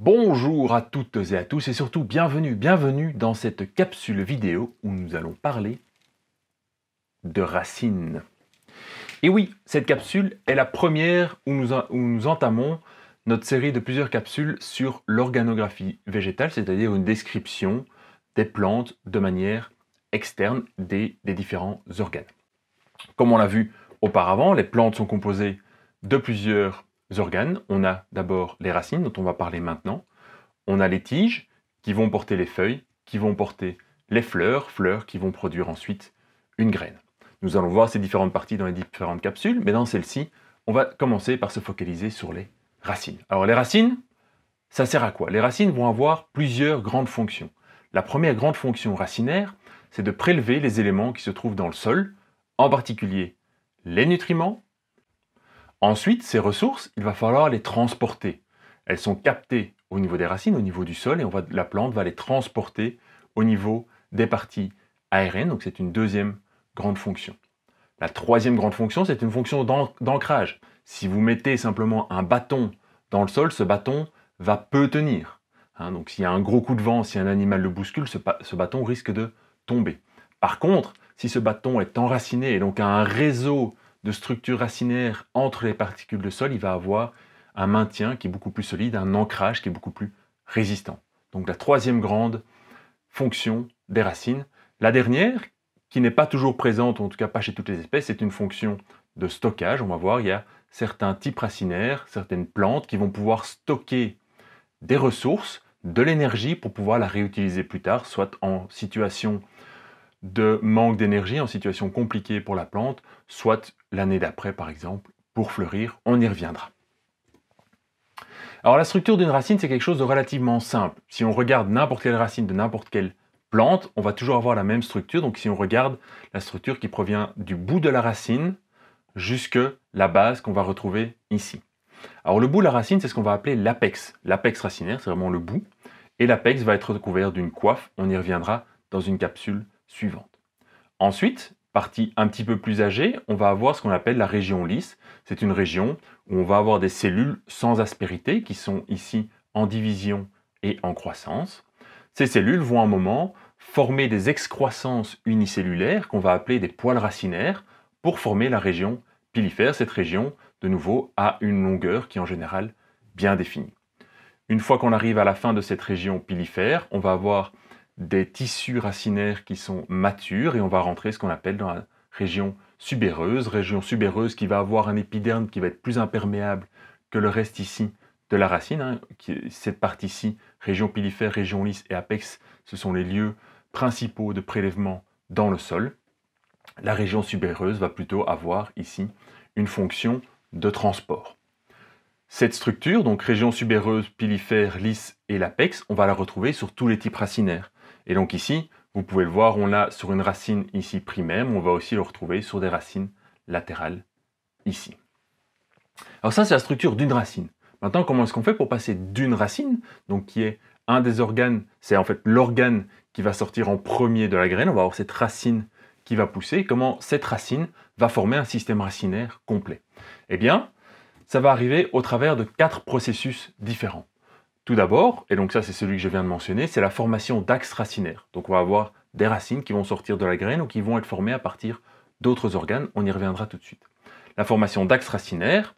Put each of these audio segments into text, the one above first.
Bonjour à toutes et à tous et surtout bienvenue, bienvenue dans cette capsule vidéo où nous allons parler de racines. Et oui, cette capsule est la première où nous, nous entamons notre série de plusieurs capsules sur l'organographie végétale, c'est-à-dire une description des plantes de manière externe des, des différents organes. Comme on l'a vu auparavant, les plantes sont composées de plusieurs organes. On a d'abord les racines dont on va parler maintenant. On a les tiges qui vont porter les feuilles, qui vont porter les fleurs, fleurs qui vont produire ensuite une graine. Nous allons voir ces différentes parties dans les différentes capsules, mais dans celle-ci, on va commencer par se focaliser sur les racines. Alors les racines, ça sert à quoi Les racines vont avoir plusieurs grandes fonctions. La première grande fonction racinaire, c'est de prélever les éléments qui se trouvent dans le sol, en particulier les nutriments, Ensuite, ces ressources, il va falloir les transporter. Elles sont captées au niveau des racines, au niveau du sol, et la plante va les transporter au niveau des parties aériennes. Donc c'est une deuxième grande fonction. La troisième grande fonction, c'est une fonction d'ancrage. Si vous mettez simplement un bâton dans le sol, ce bâton va peu tenir. Hein. donc s'il y a un gros coup de vent, si un animal le bouscule, ce bâton risque de tomber. Par contre, si ce bâton est enraciné et donc a un réseau de structure racinaire entre les particules de sol, il va avoir un maintien qui est beaucoup plus solide, un ancrage qui est beaucoup plus résistant. Donc la troisième grande fonction des racines. La dernière, qui n'est pas toujours présente, en tout cas pas chez toutes les espèces, c'est une fonction de stockage. On va voir, il y a certains types racinaires, certaines plantes qui vont pouvoir stocker des ressources, de l'énergie pour pouvoir la réutiliser plus tard, soit en situation de manque d'énergie en situation compliquée pour la plante, soit l'année d'après par exemple, pour fleurir, on y reviendra. Alors la structure d'une racine, c'est quelque chose de relativement simple. Si on regarde n'importe quelle racine de n'importe quelle plante, on va toujours avoir la même structure. Donc si on regarde la structure qui provient du bout de la racine jusque la base qu'on va retrouver ici. Alors le bout de la racine, c'est ce qu'on va appeler l'apex. L'apex racinaire, c'est vraiment le bout. Et l'apex va être recouvert d'une coiffe, on y reviendra dans une capsule suivante. Ensuite, partie un petit peu plus âgée, on va avoir ce qu'on appelle la région lisse. C'est une région où on va avoir des cellules sans aspérité qui sont ici en division et en croissance. Ces cellules vont à un moment former des excroissances unicellulaires qu'on va appeler des poils racinaires pour former la région pilifère. Cette région, de nouveau, a une longueur qui est en général bien définie. Une fois qu'on arrive à la fin de cette région pilifère, on va avoir des tissus racinaires qui sont matures et on va rentrer ce qu'on appelle dans la région subéreuse, région subéreuse qui va avoir un épiderme qui va être plus imperméable que le reste ici de la racine. Hein, cette partie-ci, région pilifère, région lisse et apex, ce sont les lieux principaux de prélèvement dans le sol. La région subéreuse va plutôt avoir ici une fonction de transport. Cette structure, donc région subéreuse, pilifère, lisse et l'apex, on va la retrouver sur tous les types racinaires. Et donc ici, vous pouvez le voir, on l'a sur une racine ici primaire, mais on va aussi le retrouver sur des racines latérales ici. Alors ça, c'est la structure d'une racine. Maintenant, comment est-ce qu'on fait pour passer d'une racine, donc qui est un des organes, c'est en fait l'organe qui va sortir en premier de la graine, on va avoir cette racine qui va pousser, comment cette racine va former un système racinaire complet Eh bien, ça va arriver au travers de quatre processus différents. Tout d'abord, et donc ça c'est celui que je viens de mentionner, c'est la formation d'axes racinaires. Donc on va avoir des racines qui vont sortir de la graine ou qui vont être formées à partir d'autres organes, on y reviendra tout de suite. La formation d'axes racinaires,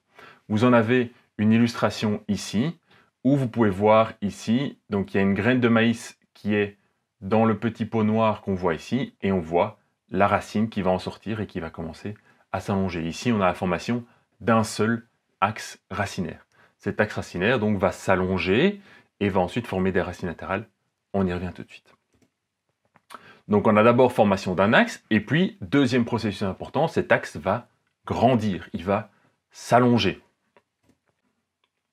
vous en avez une illustration ici, où vous pouvez voir ici, donc il y a une graine de maïs qui est dans le petit pot noir qu'on voit ici, et on voit la racine qui va en sortir et qui va commencer à s'allonger. Ici, on a la formation d'un seul axe racinaire. Cet axe racinaire donc va s'allonger et va ensuite former des racines latérales. On y revient tout de suite. Donc on a d'abord formation d'un axe, et puis, deuxième processus important, cet axe va grandir, il va s'allonger.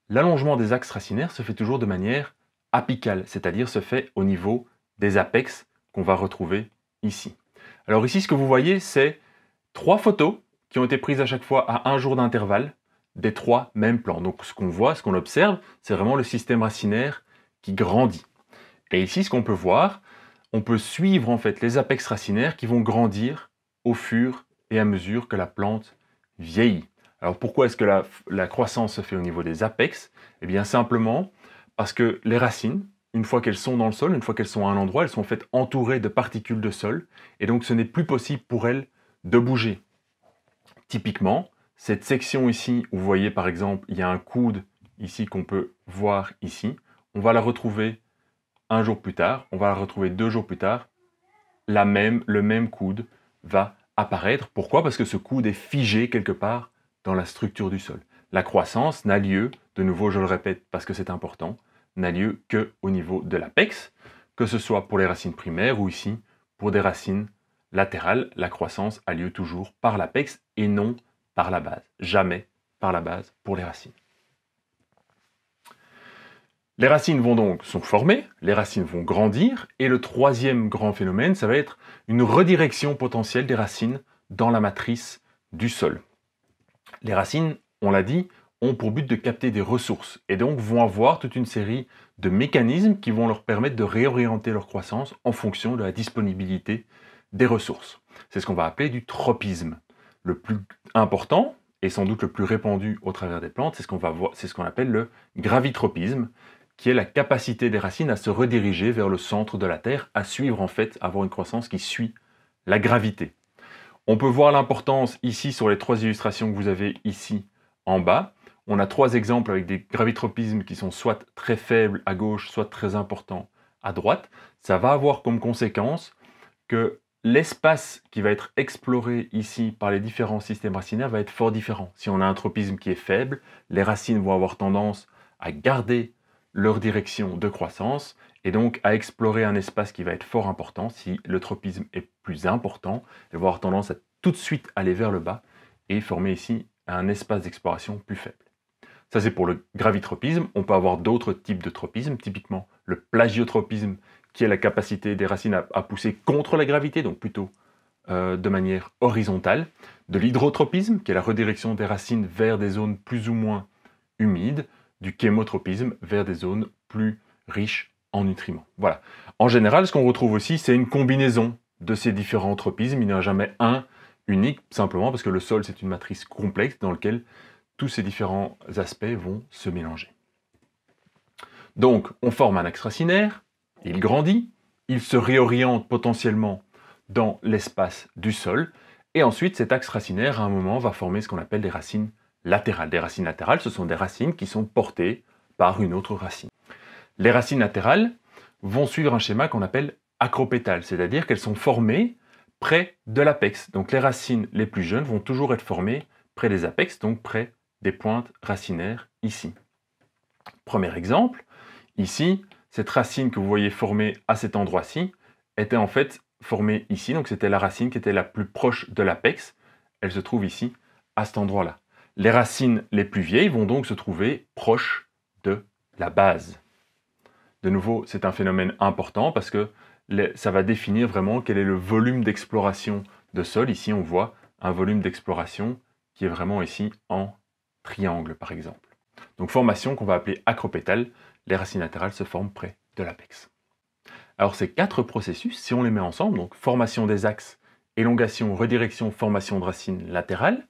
L'allongement des axes racinaires se fait toujours de manière apicale, c'est-à-dire se fait au niveau des apex qu'on va retrouver ici. Alors ici, ce que vous voyez, c'est trois photos qui ont été prises à chaque fois à un jour d'intervalle des trois mêmes plans. Donc ce qu'on voit, ce qu'on observe, c'est vraiment le système racinaire qui grandit. Et ici, ce qu'on peut voir, on peut suivre en fait les apex racinaires qui vont grandir au fur et à mesure que la plante vieillit. Alors pourquoi est-ce que la, croissance se fait au niveau des apex Eh bien simplement parce que les racines, une fois qu'elles sont dans le sol, une fois qu'elles sont à un endroit, elles sont en fait entourées de particules de sol, et donc ce n'est plus possible pour elles de bouger. Typiquement, cette section ici, vous voyez par exemple, il y a un coude ici qu'on peut voir ici. On va la retrouver un jour plus tard, on va la retrouver deux jours plus tard. La même, le même coude va apparaître. Pourquoi Parce que ce coude est figé quelque part dans la structure du sol. La croissance n'a lieu, de nouveau je le répète parce que c'est important, n'a lieu qu'au niveau de l'apex, que ce soit pour les racines primaires ou ici pour des racines latérales, la croissance a lieu toujours par l'apex et non par la base, jamais par la base pour les racines. Les racines vont donc sont formées, les racines vont grandir, et le troisième grand phénomène, ça va être une redirection potentielle des racines dans la matrice du sol. Les racines, on l'a dit, ont pour but de capter des ressources, et donc vont avoir toute une série de mécanismes qui vont leur permettre de réorienter leur croissance en fonction de la disponibilité des ressources. C'est ce qu'on va appeler du tropisme le plus important et sans doute le plus répandu au travers des plantes, c'est ce qu'on va voir, c'est ce qu'on appelle le gravitropisme, qui est la capacité des racines à se rediriger vers le centre de la Terre, à suivre en fait, avoir une croissance qui suit la gravité. On peut voir l'importance ici sur les trois illustrations que vous avez ici en bas. On a trois exemples avec des gravitropismes qui sont soit très faibles à gauche, soit très importants à droite. Ça va avoir comme conséquence que l'espace qui va être exploré ici par les différents systèmes racinaires va être fort différent. Si on a un tropisme qui est faible, les racines vont avoir tendance à garder leur direction de croissance et donc à explorer un espace qui va être fort important. Si le tropisme est plus important, elles vont avoir tendance à tout de suite aller vers le bas et former ici un espace d'exploration plus faible. Ça, c'est pour le gravitropisme. On peut avoir d'autres types de tropismes, typiquement le plagiotropisme qui est la capacité des racines à, pousser contre la gravité, donc plutôt euh, de manière horizontale, de l'hydrotropisme, qui est la redirection des racines vers des zones plus ou moins humides, du chémotropisme vers des zones plus riches en nutriments. Voilà. En général, ce qu'on retrouve aussi, c'est une combinaison de ces différents tropismes. Il n'y en a jamais un unique, simplement parce que le sol, c'est une matrice complexe dans laquelle tous ces différents aspects vont se mélanger. Donc, on forme un axe racinaire, il grandit, il se réoriente potentiellement dans l'espace du sol, et ensuite cet axe racinaire, à un moment, va former ce qu'on appelle des racines latérales. Des racines latérales, ce sont des racines qui sont portées par une autre racine. Les racines latérales vont suivre un schéma qu'on appelle acropétale, c'est-à-dire qu'elles sont formées près de l'apex. Donc les racines les plus jeunes vont toujours être formées près des apex, donc près des pointes racinaires ici. Premier exemple, ici, cette racine que vous voyez formée à cet endroit-ci était en fait formée ici. Donc c'était la racine qui était la plus proche de l'apex. Elle se trouve ici, à cet endroit-là. Les racines les plus vieilles vont donc se trouver proches de la base. De nouveau, c'est un phénomène important parce que ça va définir vraiment quel est le volume d'exploration de sol. Ici, on voit un volume d'exploration qui est vraiment ici en triangle, par exemple. Donc formation qu'on va appeler acropétale, les racines latérales se forment près de l'apex. Alors ces quatre processus, si on les met ensemble, donc formation des axes, élongation, redirection, formation de racines latérales,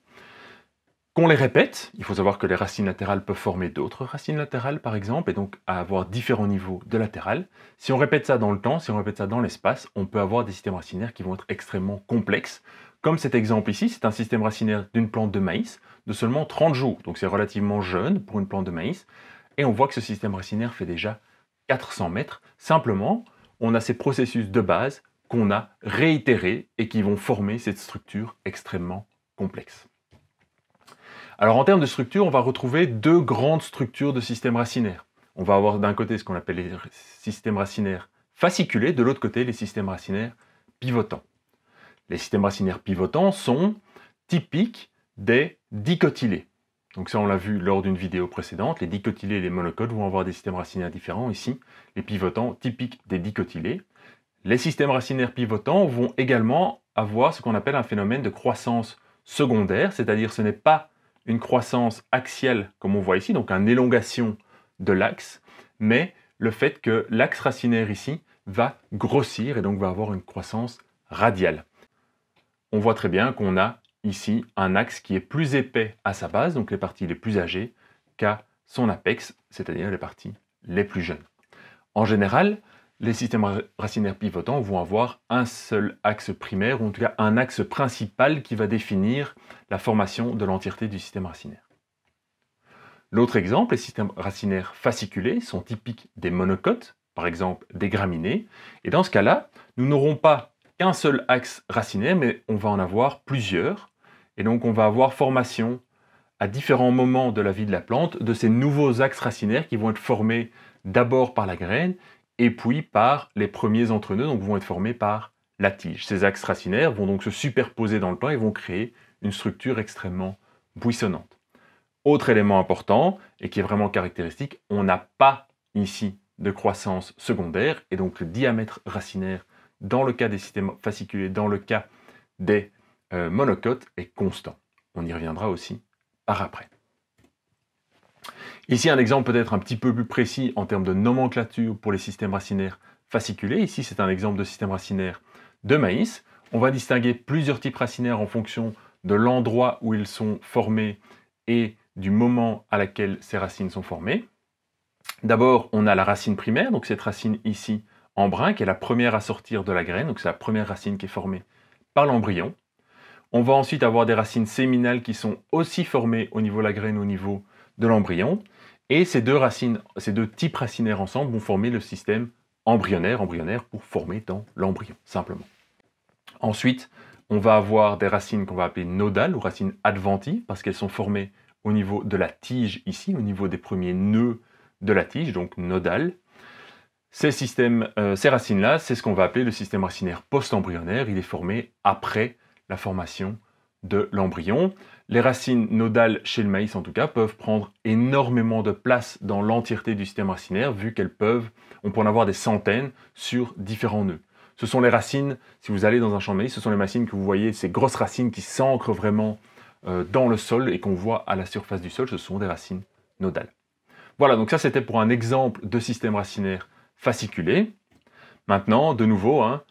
qu'on les répète, il faut savoir que les racines latérales peuvent former d'autres racines latérales par exemple, et donc avoir différents niveaux de latérales. Si on répète ça dans le temps, si on répète ça dans l'espace, on peut avoir des systèmes racinaires qui vont être extrêmement complexes. Comme cet exemple ici, c'est un système racinaire d'une plante de maïs, de seulement 30 jours. Donc c'est relativement jeune pour une plante de maïs. Et on voit que ce système racinaire fait déjà 400 mètres. Simplement, on a ces processus de base qu'on a réitérés et qui vont former cette structure extrêmement complexe. Alors en termes de structure, on va retrouver deux grandes structures de système racinaire. On va avoir d'un côté ce qu'on appelle les systèmes racinaires fasciculés, de l'autre côté les systèmes racinaires pivotants. Les systèmes racinaires pivotants sont typiques des dicotylés. Donc ça, on l'a vu lors d'une vidéo précédente, les dicotylés et les monocodes vont avoir des systèmes racinaires différents ici, les pivotants typiques des dicotylés. Les systèmes racinaires pivotants vont également avoir ce qu'on appelle un phénomène de croissance secondaire, c'est-à-dire ce n'est pas une croissance axiale comme on voit ici, donc une élongation de l'axe, mais le fait que l'axe racinaire ici va grossir et donc va avoir une croissance radiale. On voit très bien qu'on a ici un axe qui est plus épais à sa base, donc les parties les plus âgées, qu'à son apex, c'est-à-dire les parties les plus jeunes. En général, les systèmes racinaires pivotants vont avoir un seul axe primaire, ou en tout cas un axe principal qui va définir la formation de l'entièreté du système racinaire. L'autre exemple, les systèmes racinaires fasciculés sont typiques des monocotes, par exemple des graminées, et dans ce cas-là, nous n'aurons pas qu'un seul axe racinaire, mais on va en avoir plusieurs, et donc on va avoir formation à différents moments de la vie de la plante de ces nouveaux axes racinaires qui vont être formés d'abord par la graine et puis par les premiers entre donc vont être formés par la tige. Ces axes racinaires vont donc se superposer dans le temps et vont créer une structure extrêmement buissonnante. Autre élément important et qui est vraiment caractéristique, on n'a pas ici de croissance secondaire et donc le diamètre racinaire dans le cas des systèmes fasciculés, dans le cas des euh, monocote est constant. On y reviendra aussi par après. Ici, un exemple peut-être un petit peu plus précis en termes de nomenclature pour les systèmes racinaires fasciculés. Ici, c'est un exemple de système racinaire de maïs. On va distinguer plusieurs types racinaires en fonction de l'endroit où ils sont formés et du moment à laquelle ces racines sont formées. D'abord, on a la racine primaire, donc cette racine ici en brun, qui est la première à sortir de la graine, donc c'est la première racine qui est formée par l'embryon. On va ensuite avoir des racines séminales qui sont aussi formées au niveau de la graine, au niveau de l'embryon. Et ces deux racines, ces deux types racinaires ensemble vont former le système embryonnaire, embryonnaire pour former dans l'embryon, simplement. Ensuite, on va avoir des racines qu'on va appeler nodales ou racines adventies, parce qu'elles sont formées au niveau de la tige ici, au niveau des premiers nœuds de la tige, donc nodales. Ces, euh, ces racines-là, c'est ce qu'on va appeler le système racinaire post-embryonnaire. Il est formé après la formation de l'embryon. Les racines nodales chez le maïs, en tout cas, peuvent prendre énormément de place dans l'entièreté du système racinaire, vu qu'elles peuvent, on peut en avoir des centaines sur différents nœuds. Ce sont les racines, si vous allez dans un champ de maïs, ce sont les racines que vous voyez, ces grosses racines qui s'ancrent vraiment euh, dans le sol et qu'on voit à la surface du sol, ce sont des racines nodales. Voilà, donc ça c'était pour un exemple de système racinaire fasciculé. Maintenant, de nouveau, hein,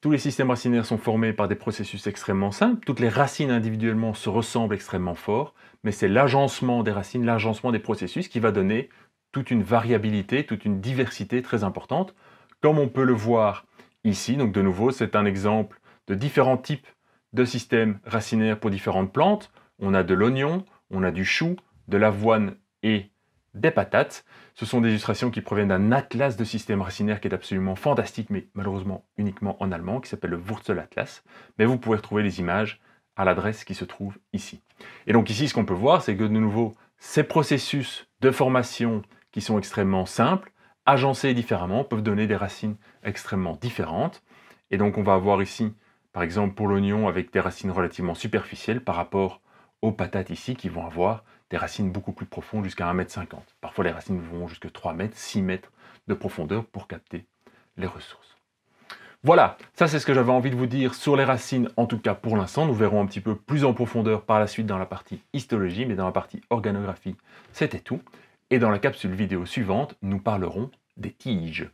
tous les systèmes racinaires sont formés par des processus extrêmement simples. Toutes les racines individuellement se ressemblent extrêmement fort, mais c'est l'agencement des racines, l'agencement des processus qui va donner toute une variabilité, toute une diversité très importante, comme on peut le voir ici. Donc de nouveau, c'est un exemple de différents types de systèmes racinaires pour différentes plantes. On a de l'oignon, on a du chou, de l'avoine et des patates. Ce sont des illustrations qui proviennent d'un atlas de système racinaire qui est absolument fantastique, mais malheureusement uniquement en allemand, qui s'appelle le Wurzel Atlas. Mais vous pouvez retrouver les images à l'adresse qui se trouve ici. Et donc ici, ce qu'on peut voir, c'est que de nouveau, ces processus de formation qui sont extrêmement simples, agencés différemment, peuvent donner des racines extrêmement différentes. Et donc on va avoir ici, par exemple, pour l'oignon, avec des racines relativement superficielles par rapport aux patates ici, qui vont avoir des racines beaucoup plus profondes jusqu'à 1 m. Parfois les racines vont jusqu'à 3 mètres, 6 mètres de profondeur pour capter les ressources. Voilà, ça c'est ce que j'avais envie de vous dire sur les racines, en tout cas pour l'instant. Nous verrons un petit peu plus en profondeur par la suite dans la partie histologie, mais dans la partie organographie, c'était tout. Et dans la capsule vidéo suivante, nous parlerons des tiges.